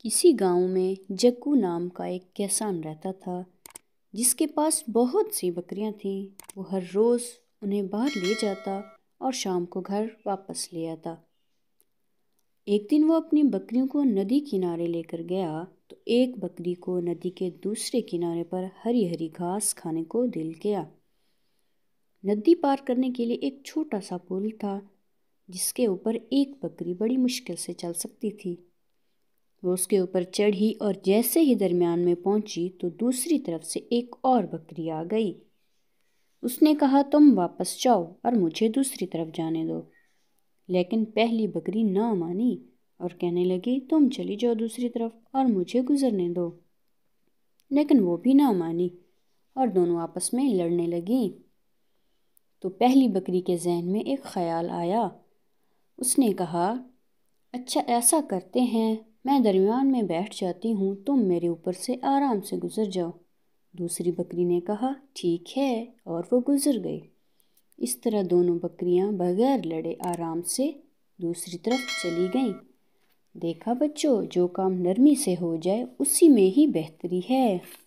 किसी गांव में जग्गू नाम का एक किसान रहता था जिसके पास बहुत सी बकरियां थीं वो हर रोज़ उन्हें बाहर ले जाता और शाम को घर वापस ले आता एक दिन वो अपनी बकरियों को नदी किनारे लेकर गया तो एक बकरी को नदी के दूसरे किनारे पर हरी हरी घास खाने को दिल गया नदी पार करने के लिए एक छोटा सा पुल था जिसके ऊपर एक बकरी बड़ी मुश्किल से चल सकती थी वो उसके ऊपर चढ़ी और जैसे ही दरमियान में पहुंची तो दूसरी तरफ से एक और बकरी आ गई उसने कहा तुम वापस जाओ और मुझे दूसरी तरफ जाने दो लेकिन पहली बकरी ना मानी और कहने लगी तुम चली जाओ दूसरी तरफ और मुझे गुजरने दो लेकिन वो भी ना मानी और दोनों आपस में लड़ने लगी तो पहली बकरी के जहन में एक ख्याल आया उसने कहा अच्छा ऐसा करते हैं मैं दरमियान में बैठ जाती हूँ तुम तो मेरे ऊपर से आराम से गुजर जाओ दूसरी बकरी ने कहा ठीक है और वो गुजर गई इस तरह दोनों बकरियाँ बगैर लड़े आराम से दूसरी तरफ चली गईं देखा बच्चों जो काम नरमी से हो जाए उसी में ही बेहतरी है